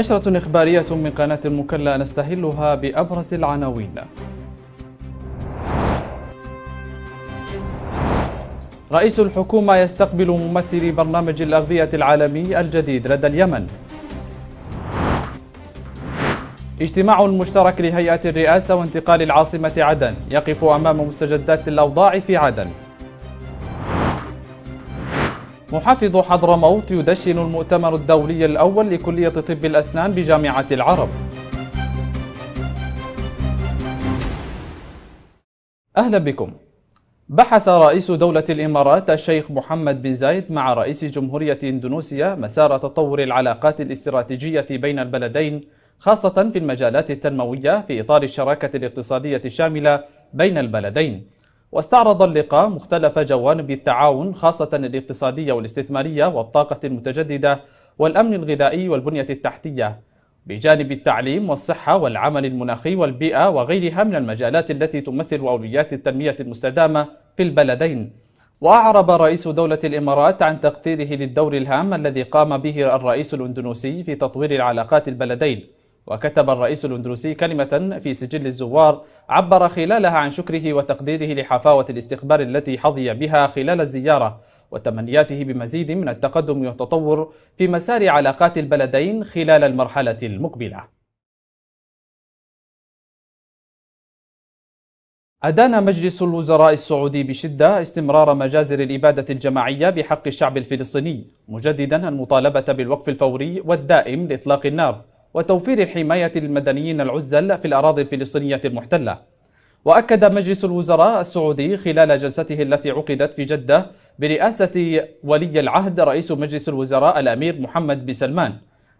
نشرة إخبارية من قناة المكلا نستهلها بأبرز العناوين رئيس الحكومة يستقبل ممثلي برنامج الأغذية العالمي الجديد لدى اليمن اجتماع مشترك لهيئة الرئاسة وانتقال العاصمة عدن يقف أمام مستجدات الأوضاع في عدن محافظ حضرموت يدشن المؤتمر الدولي الأول لكلية طب الأسنان بجامعة العرب أهلا بكم بحث رئيس دولة الإمارات الشيخ محمد بن زايد مع رئيس جمهورية إندونيسيا مسار تطور العلاقات الاستراتيجية بين البلدين خاصة في المجالات التنموية في إطار الشراكة الاقتصادية الشاملة بين البلدين واستعرض اللقاء مختلف جوانب التعاون خاصة الاقتصادية والاستثمارية والطاقة المتجددة والأمن الغذائي والبنية التحتية بجانب التعليم والصحة والعمل المناخي والبيئة وغيرها من المجالات التي تمثل أولويات التنمية المستدامة في البلدين وأعرب رئيس دولة الإمارات عن تقديره للدور الهام الذي قام به الرئيس الأندونوسي في تطوير العلاقات البلدين وكتب الرئيس الأندلسي كلمة في سجل الزوار عبر خلالها عن شكره وتقديره لحفاوة الاستخبار التي حظي بها خلال الزيارة وتمنياته بمزيد من التقدم والتطور في مسار علاقات البلدين خلال المرحلة المقبلة أدان مجلس الوزراء السعودي بشدة استمرار مجازر الإبادة الجماعية بحق الشعب الفلسطيني مجددا المطالبة بالوقف الفوري والدائم لإطلاق النار وتوفير الحماية للمدنيين العزل في الأراضي الفلسطينية المحتلة وأكد مجلس الوزراء السعودي خلال جلسته التي عقدت في جدة برئاسة ولي العهد رئيس مجلس الوزراء الأمير محمد بن سلمان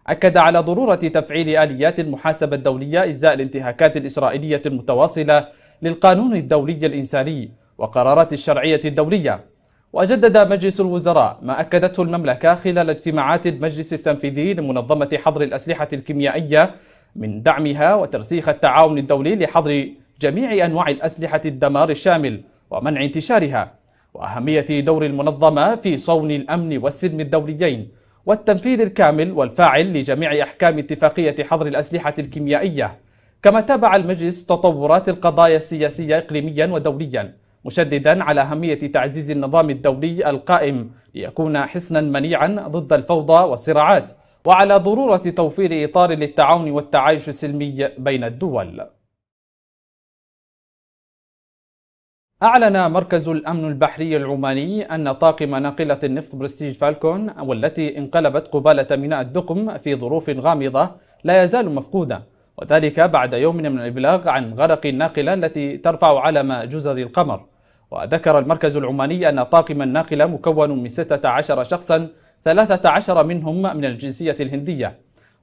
أكد على ضرورة تفعيل آليات المحاسبة الدولية إزاء الانتهاكات الإسرائيلية المتواصلة للقانون الدولي الإنساني وقرارات الشرعية الدولية وجدد مجلس الوزراء ما أكدته المملكة خلال اجتماعات المجلس التنفيذي لمنظمة حظر الأسلحة الكيميائية من دعمها وترسيخ التعاون الدولي لحظر جميع أنواع الأسلحة الدمار الشامل ومنع انتشارها وأهمية دور المنظمة في صون الأمن والسلم الدوليين والتنفيذ الكامل والفاعل لجميع أحكام اتفاقية حظر الأسلحة الكيميائية كما تابع المجلس تطورات القضايا السياسية إقليميا ودوليا مشددا على أهمية تعزيز النظام الدولي القائم ليكون حصنا منيعا ضد الفوضى والصراعات وعلى ضرورة توفير إطار للتعاون والتعايش السلمي بين الدول أعلن مركز الأمن البحري العماني أن طاقم ناقلة النفط برستيج فالكون والتي انقلبت قبالة ميناء الدقم في ظروف غامضة لا يزال مفقودا وذلك بعد يوم من الإبلاغ عن غرق الناقلة التي ترفع علم جزر القمر وذكر المركز العماني أن طاقم الناقلة مكون من 16 شخصا 13 منهم من الجنسية الهندية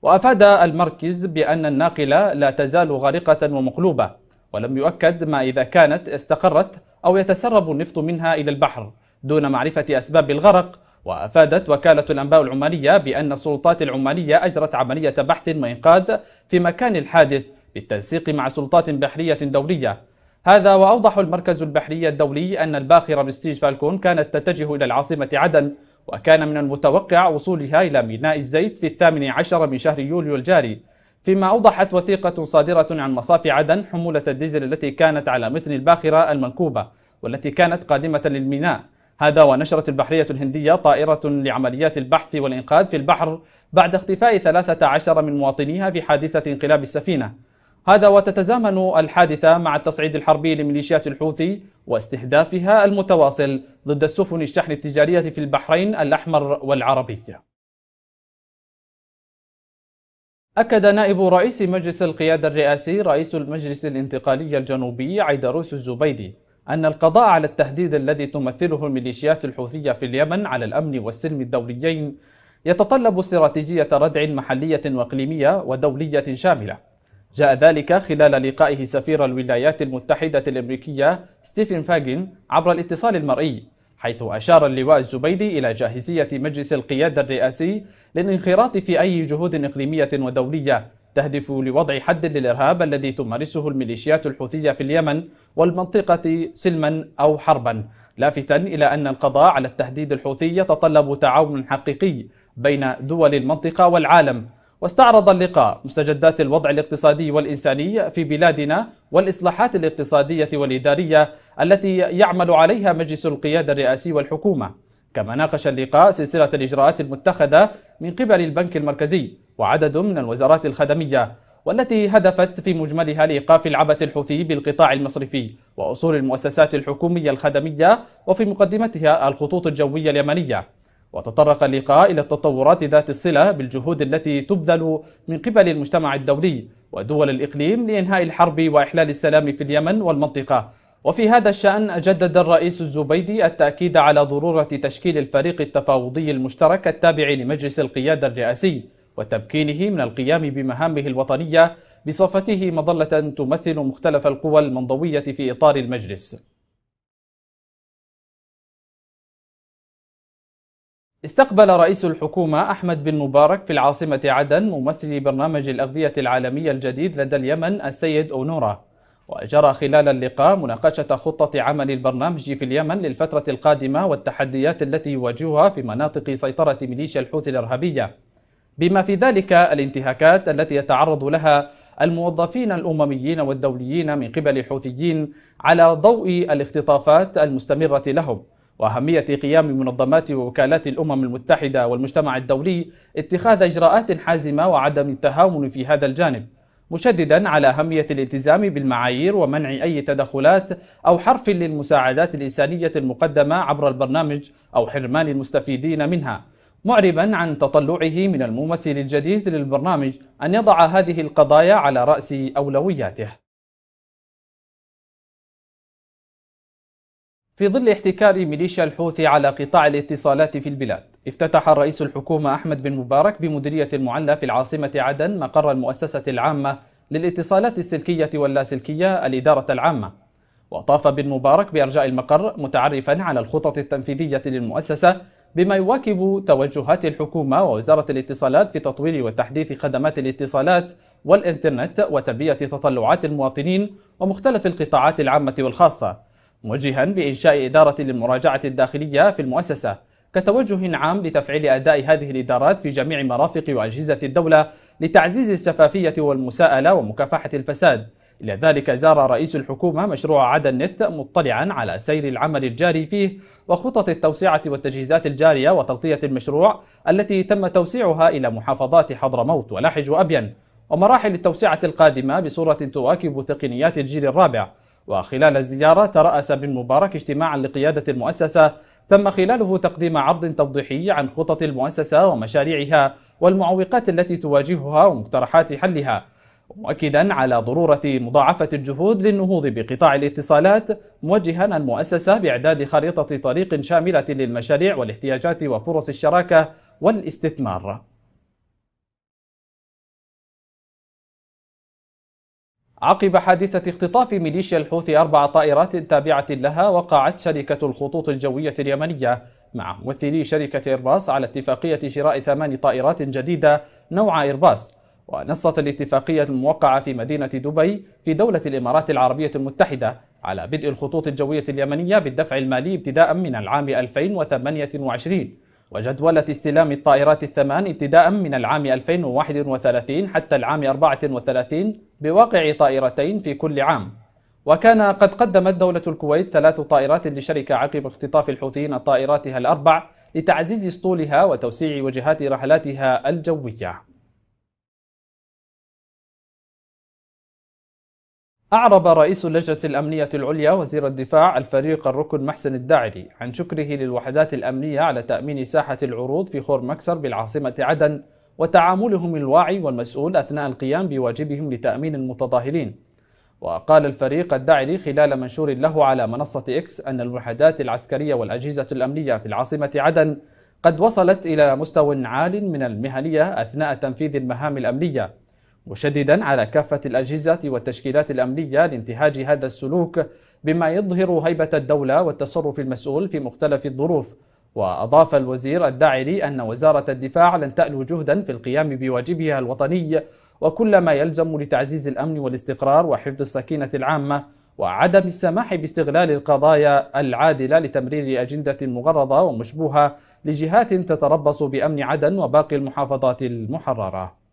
وأفاد المركز بأن الناقلة لا تزال غارقة ومقلوبة ولم يؤكد ما إذا كانت استقرت أو يتسرب النفط منها إلى البحر دون معرفة أسباب الغرق وأفادت وكالة الأنباء العمانية بأن السلطات العمانية أجرت عملية بحث وإنقاذ في مكان الحادث بالتنسيق مع سلطات بحرية دولية هذا وأوضح المركز البحري الدولي أن الباخرة بستيج فالكون كانت تتجه إلى العاصمة عدن وكان من المتوقع وصولها إلى ميناء الزيت في الثامن عشر من شهر يوليو الجاري فيما أوضحت وثيقة صادرة عن مصافي عدن حمولة الديزل التي كانت على متن الباخرة المنكوبة والتي كانت قادمة للميناء هذا ونشرت البحرية الهندية طائرة لعمليات البحث والإنقاذ في البحر بعد اختفاء 13 من مواطنيها في حادثة انقلاب السفينة هذا وتتزامن الحادثة مع التصعيد الحربي لميليشيات الحوثي واستهدافها المتواصل ضد السفن الشحن التجارية في البحرين الأحمر والعربية أكد نائب رئيس مجلس القيادة الرئاسي رئيس المجلس الانتقالي الجنوبي عيدروس الزبيدي أن القضاء على التهديد الذي تمثله الميليشيات الحوثية في اليمن على الأمن والسلم الدوليين يتطلب استراتيجية ردع محلية وإقليمية ودولية شاملة جاء ذلك خلال لقائه سفير الولايات المتحدة الأمريكية ستيفن فاجن عبر الاتصال المرئي حيث أشار اللواء الزبيدي إلى جاهزية مجلس القيادة الرئاسي للانخراط في أي جهود إقليمية ودولية تهدف لوضع حد للإرهاب الذي تمارسه الميليشيات الحوثية في اليمن والمنطقة سلما أو حربا لافتا إلى أن القضاء على التهديد الحوثي يتطلب تعاون حقيقي بين دول المنطقة والعالم واستعرض اللقاء مستجدات الوضع الاقتصادي والإنساني في بلادنا والإصلاحات الاقتصادية والإدارية التي يعمل عليها مجلس القيادة الرئاسي والحكومة كما ناقش اللقاء سلسلة الإجراءات المتخذة من قبل البنك المركزي وعدد من الوزارات الخدمية والتي هدفت في مجملها لإيقاف العبث الحوثي بالقطاع المصرفي وأصول المؤسسات الحكومية الخدمية وفي مقدمتها الخطوط الجوية اليمنية وتطرق اللقاء إلى التطورات ذات الصلة بالجهود التي تبذل من قبل المجتمع الدولي ودول الإقليم لإنهاء الحرب وإحلال السلام في اليمن والمنطقة وفي هذا الشأن جدد الرئيس الزبيدي التأكيد على ضرورة تشكيل الفريق التفاوضي المشترك التابع لمجلس القيادة الرئاسي وتمكينه من القيام بمهامه الوطنية بصفته مظلة تمثل مختلف القوى المنضوية في إطار المجلس استقبل رئيس الحكومة أحمد بن مبارك في العاصمة عدن ممثل برنامج الأغذية العالمية الجديد لدى اليمن السيد أونورا وجرى خلال اللقاء مناقشة خطة عمل البرنامج في اليمن للفترة القادمة والتحديات التي يواجهها في مناطق سيطرة ميليشيا الحوثي الإرهابية بما في ذلك الانتهاكات التي يتعرض لها الموظفين الأمميين والدوليين من قبل الحوثيين على ضوء الاختطافات المستمرة لهم وأهمية قيام منظمات ووكالات الأمم المتحدة والمجتمع الدولي اتخاذ إجراءات حازمة وعدم التهاون في هذا الجانب مشددا على أهمية الالتزام بالمعايير ومنع أي تدخلات أو حرف للمساعدات الإنسانية المقدمة عبر البرنامج أو حرمان المستفيدين منها معربا عن تطلعه من الممثل الجديد للبرنامج أن يضع هذه القضايا على رأس أولوياته في ظل احتكار ميليشيا الحوثي على قطاع الاتصالات في البلاد افتتح رئيس الحكومة أحمد بن مبارك بمديرية المعلى في العاصمة عدن مقر المؤسسة العامة للاتصالات السلكية واللاسلكية الإدارة العامة وطاف بن مبارك بأرجاء المقر متعرفا على الخطط التنفيذية للمؤسسة بما يواكب توجهات الحكومة ووزارة الاتصالات في تطوير وتحديث خدمات الاتصالات والإنترنت وتلبية تطلعات المواطنين ومختلف القطاعات العامة والخاصة موجها بإنشاء إدارة للمراجعة الداخلية في المؤسسة كتوجه عام لتفعيل أداء هذه الإدارات في جميع مرافق وأجهزة الدولة لتعزيز الشفافية والمساءلة ومكافحة الفساد إلى ذلك زار رئيس الحكومة مشروع عدن نت مطلعا على سير العمل الجاري فيه وخطط التوسعة والتجهيزات الجارية وتغطية المشروع التي تم توسيعها إلى محافظات حضرموت ولاحج وأبين ومراحل التوسعة القادمة بصورة تواكب تقنيات الجيل الرابع وخلال الزيارة ترأس بن مبارك اجتماعا لقيادة المؤسسة تم خلاله تقديم عرض توضيحي عن خطط المؤسسة ومشاريعها والمعوقات التي تواجهها ومقترحات حلها مؤكدا على ضرورة مضاعفة الجهود للنهوض بقطاع الاتصالات موجها المؤسسة بإعداد خريطة طريق شاملة للمشاريع والاحتياجات وفرص الشراكة والاستثمار عقب حادثة اختطاف ميليشيا الحوثي أربع طائرات تابعة لها وقعت شركة الخطوط الجوية اليمنية مع ممثلي شركة إيرباص على اتفاقية شراء ثمان طائرات جديدة نوع إيرباص ونصت الاتفاقية الموقعة في مدينة دبي في دولة الإمارات العربية المتحدة على بدء الخطوط الجوية اليمنية بالدفع المالي ابتداء من العام 2028 وجدولة استلام الطائرات الثمان ابتداء من العام 2031 حتى العام 34 بواقع طائرتين في كل عام وكان قد قدمت دولة الكويت ثلاث طائرات لشركة عقب اختطاف الحوثيين طائراتها الأربع لتعزيز سطولها وتوسيع وجهات رحلاتها الجوية أعرب رئيس اللجنة الأمنية العليا وزير الدفاع الفريق الركن محسن الداعري عن شكره للوحدات الأمنية على تأمين ساحة العروض في خور مكسر بالعاصمة عدن وتعاملهم الواعي والمسؤول أثناء القيام بواجبهم لتأمين المتظاهرين وقال الفريق الداعري خلال منشور له على منصة إكس أن الوحدات العسكرية والأجهزة الأمنية في العاصمة عدن قد وصلت إلى مستوى عال من المهنية أثناء تنفيذ المهام الأمنية مشددا على كافة الأجهزة والتشكيلات الأمنية لانتهاج هذا السلوك بما يظهر هيبة الدولة والتصرف المسؤول في مختلف الظروف وأضاف الوزير الداعري أن وزارة الدفاع لن تألو جهدا في القيام بواجبها الوطني وكل ما يلزم لتعزيز الأمن والاستقرار وحفظ السكينة العامة وعدم السماح باستغلال القضايا العادلة لتمرير أجندة مغرضة ومشبوهة لجهات تتربص بأمن عدن وباقي المحافظات المحررة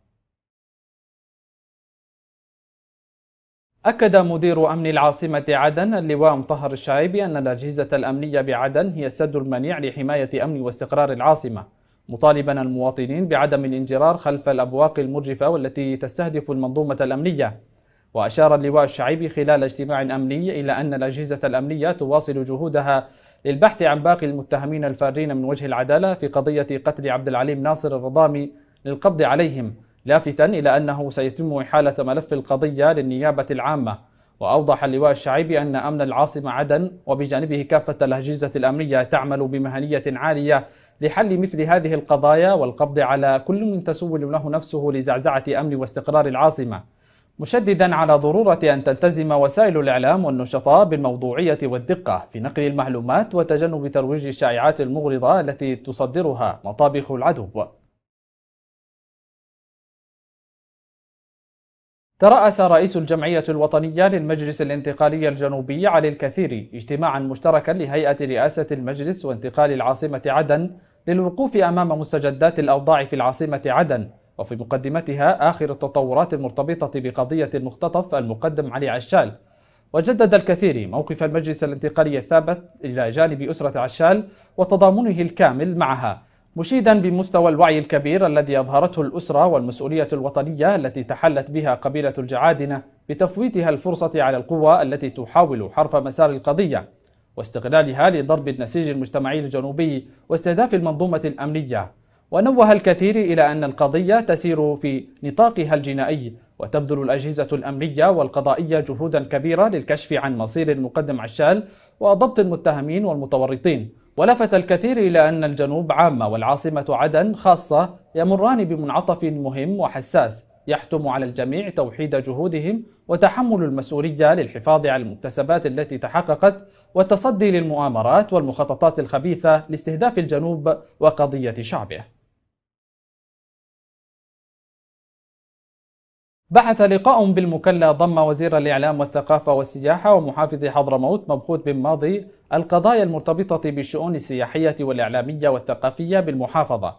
أكد مدير أمن العاصمة عدن اللواء مطهر الشعيبي أن الأجهزة الأمنية بعدن هي السد المنيع لحماية أمن واستقرار العاصمة مطالبا المواطنين بعدم الانجرار خلف الأبواق المرجفة والتي تستهدف المنظومة الأمنية وأشار اللواء الشعيبي خلال اجتماع أمني إلى أن الأجهزة الأمنية تواصل جهودها للبحث عن باقي المتهمين الفارين من وجه العدالة في قضية قتل عبد العليم ناصر الرضامي للقبض عليهم لافتا إلى أنه سيتم إحالة ملف القضية للنيابة العامة وأوضح اللواء الشعيبي أن أمن العاصمة عدن وبجانبه كافة الأجهزة الأمنية تعمل بمهنية عالية لحل مثل هذه القضايا والقبض على كل من تسول له نفسه لزعزعة أمن واستقرار العاصمة مشددا على ضرورة أن تلتزم وسائل الإعلام والنشطاء بالموضوعية والدقة في نقل المعلومات وتجنب ترويج الشائعات المغرضة التي تصدرها مطابخ العدو ترأس رئيس الجمعية الوطنية للمجلس الانتقالي الجنوبي علي الكثيري اجتماعا مشتركا لهيئة رئاسة المجلس وانتقال العاصمة عدن للوقوف أمام مستجدات الأوضاع في العاصمة عدن وفي مقدمتها آخر التطورات المرتبطة بقضية المختطف المقدم علي عشال وجدد الكثير موقف المجلس الانتقالي الثابت إلى جانب أسرة عشال وتضامنه الكامل معها مشيدا بمستوى الوعي الكبير الذي أظهرته الأسرة والمسؤولية الوطنية التي تحلت بها قبيلة الجعادنة بتفويتها الفرصة على القوى التي تحاول حرف مسار القضية واستغلالها لضرب النسيج المجتمعي الجنوبي واستهداف المنظومة الأمنية ونوه الكثير إلى أن القضية تسير في نطاقها الجنائي وتبذل الأجهزة الأمنية والقضائية جهودا كبيرة للكشف عن مصير المقدم عشال وضبط المتهمين والمتورطين ولفت الكثير إلى أن الجنوب عامة والعاصمة عدن خاصة يمران بمنعطف مهم وحساس يحتم على الجميع توحيد جهودهم وتحمل المسؤولية للحفاظ على المكتسبات التي تحققت والتصدي للمؤامرات والمخططات الخبيثة لاستهداف الجنوب وقضية شعبه بحث لقاء بالمكلا ضم وزير الإعلام والثقافة والسياحة ومحافظ حضرموت مبخوت بن ماضي القضايا المرتبطة بالشؤون السياحية والإعلامية والثقافية بالمحافظة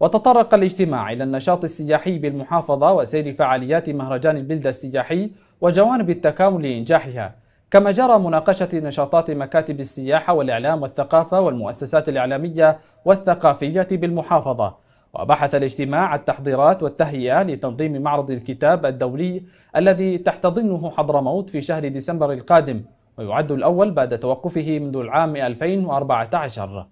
وتطرق الاجتماع إلى النشاط السياحي بالمحافظة وسير فعاليات مهرجان البلدة السياحي وجوانب التكامل لإنجاحها كما جرى مناقشة نشاطات مكاتب السياحة والإعلام والثقافة والمؤسسات الإعلامية والثقافية بالمحافظة وبحث الاجتماع التحضيرات والتهيئة لتنظيم معرض الكتاب الدولي الذي تحتضنه حضرموت في شهر ديسمبر القادم ويعد الأول بعد توقفه منذ العام 2014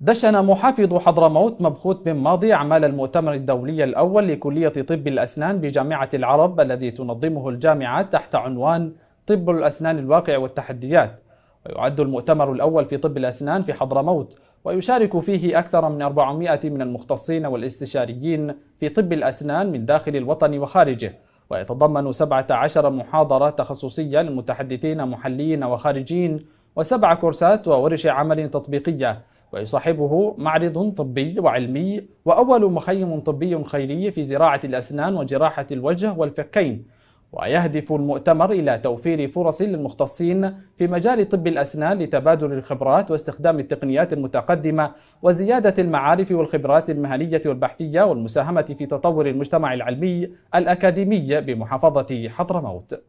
دشن محافظ حضرموت مبخوت بن ماضي أعمال المؤتمر الدولي الأول لكلية طب الأسنان بجامعة العرب الذي تنظمه الجامعة تحت عنوان طب الأسنان الواقع والتحديات ويعد المؤتمر الأول في طب الأسنان في حضرموت ويشارك فيه أكثر من 400 من المختصين والاستشاريين في طب الأسنان من داخل الوطن وخارجه ويتضمن 17 محاضرة تخصصية للمتحدثين محليين وخارجين وسبع كورسات وورش عمل تطبيقية ويصاحبه معرض طبي وعلمي وأول مخيم طبي خيري في زراعة الأسنان وجراحة الوجه والفكين ويهدف المؤتمر إلى توفير فرص للمختصين في مجال طب الأسنان لتبادل الخبرات واستخدام التقنيات المتقدمة وزيادة المعارف والخبرات المهنية والبحثية والمساهمة في تطور المجتمع العلمي الأكاديمي بمحافظة حضرموت.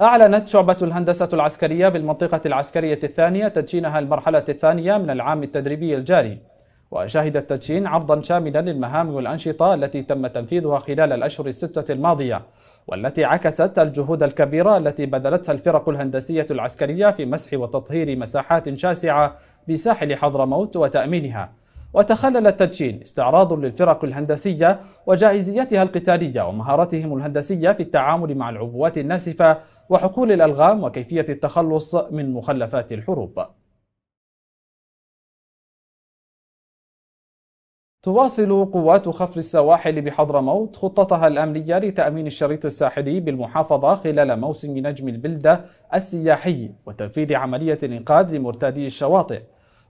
أعلنت شعبة الهندسة العسكرية بالمنطقة العسكرية الثانية تدشينها المرحلة الثانية من العام التدريبي الجاري وشهد التدشين عرضا شاملا للمهام والأنشطة التي تم تنفيذها خلال الأشهر الستة الماضية والتي عكست الجهود الكبيرة التي بذلتها الفرق الهندسية العسكرية في مسح وتطهير مساحات شاسعة بساحل حضرموت وتأمينها وتخلل التدشين استعراض للفرق الهندسية وجاهزيتها القتالية ومهاراتهم الهندسية في التعامل مع العبوات الناسفة وحقول الألغام وكيفية التخلص من مخلفات الحروب تواصل قوات خفر السواحل بحضرموت خطتها الأمنية لتأمين الشريط الساحلي بالمحافظة خلال موسم نجم البلدة السياحي وتنفيذ عملية الإنقاذ لمرتادي الشواطئ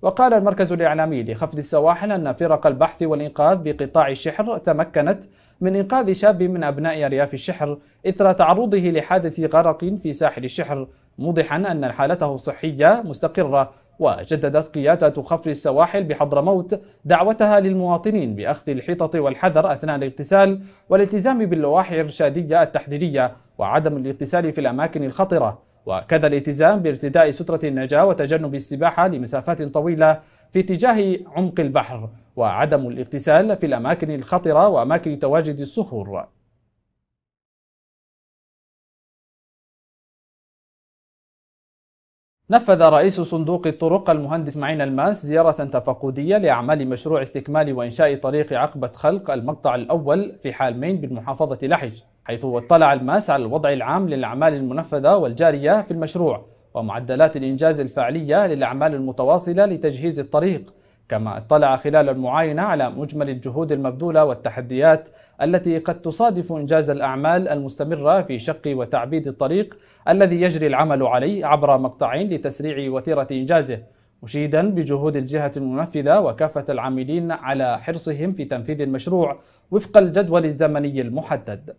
وقال المركز الإعلامي لخفض السواحل أن فرق البحث والإنقاذ بقطاع الشحر تمكنت من إنقاذ شاب من أبناء أرياف الشحر إثر تعرضه لحادث غرق في ساحل الشحر موضحا أن حالته الصحية مستقرة وجددت قيادة خفر السواحل بحضرموت دعوتها للمواطنين بأخذ الحيطة والحذر أثناء الاغتسال والالتزام باللوائح الإرشادية التحذيرية وعدم الاغتسال في الأماكن الخطرة وكذا الالتزام بارتداء سترة النجاة وتجنب السباحة لمسافات طويلة في اتجاه عمق البحر وعدم الاغتسال في الأماكن الخطرة وأماكن تواجد الصخور نفذ رئيس صندوق الطرق المهندس معين الماس زيارة تفقدية لأعمال مشروع استكمال وإنشاء طريق عقبة خلق المقطع الأول في حالمين بالمحافظة لحج حيث اطلع الماس على الوضع العام للأعمال المنفذة والجارية في المشروع ومعدلات الإنجاز الفعلية للأعمال المتواصلة لتجهيز الطريق كما اطلع خلال المعاينة على مجمل الجهود المبذولة والتحديات التي قد تصادف إنجاز الأعمال المستمرة في شق وتعبيد الطريق الذي يجري العمل عليه عبر مقطعين لتسريع وتيرة إنجازه مشيدا بجهود الجهة المنفذة وكافة العاملين على حرصهم في تنفيذ المشروع وفق الجدول الزمني المحدد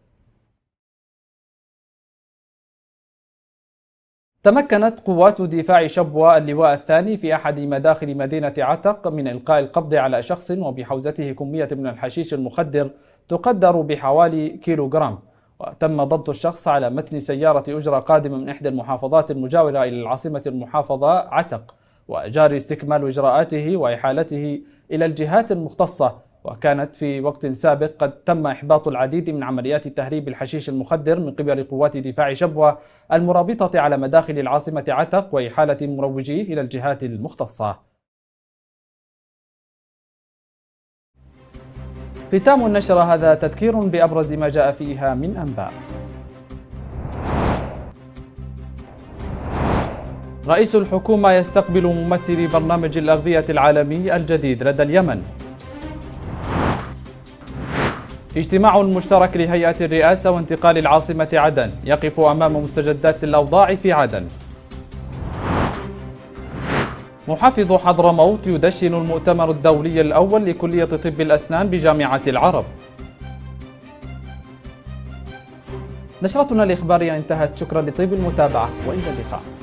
تمكنت قوات دفاع شبوة اللواء الثاني في أحد مداخل مدينة عتق من إلقاء القبض على شخص وبحوزته كمية من الحشيش المخدر تقدر بحوالي كيلوغرام وتم ضبط الشخص على متن سيارة أجرة قادمة من إحدى المحافظات المجاورة إلى العاصمة المحافظة عتق وجاري استكمال إجراءاته وإحالته إلى الجهات المختصة وكانت في وقت سابق قد تم إحباط العديد من عمليات تهريب الحشيش المخدر من قبل قوات دفاع شبوة المرابطة على مداخل العاصمة عتق وإحالة مروجيه إلى الجهات المختصة ختام النشر هذا تذكير بأبرز ما جاء فيها من أنباء رئيس الحكومة يستقبل ممثلي برنامج الأغذية العالمي الجديد لدى اليمن اجتماع مشترك لهيئة الرئاسة وانتقال العاصمة عدن يقف أمام مستجدات الأوضاع في عدن محافظ حضرموت يدشن المؤتمر الدولي الأول لكلية طب الأسنان بجامعة العرب نشرتنا الإخبارية انتهت شكرا لطيب المتابعة وإلى اللقاء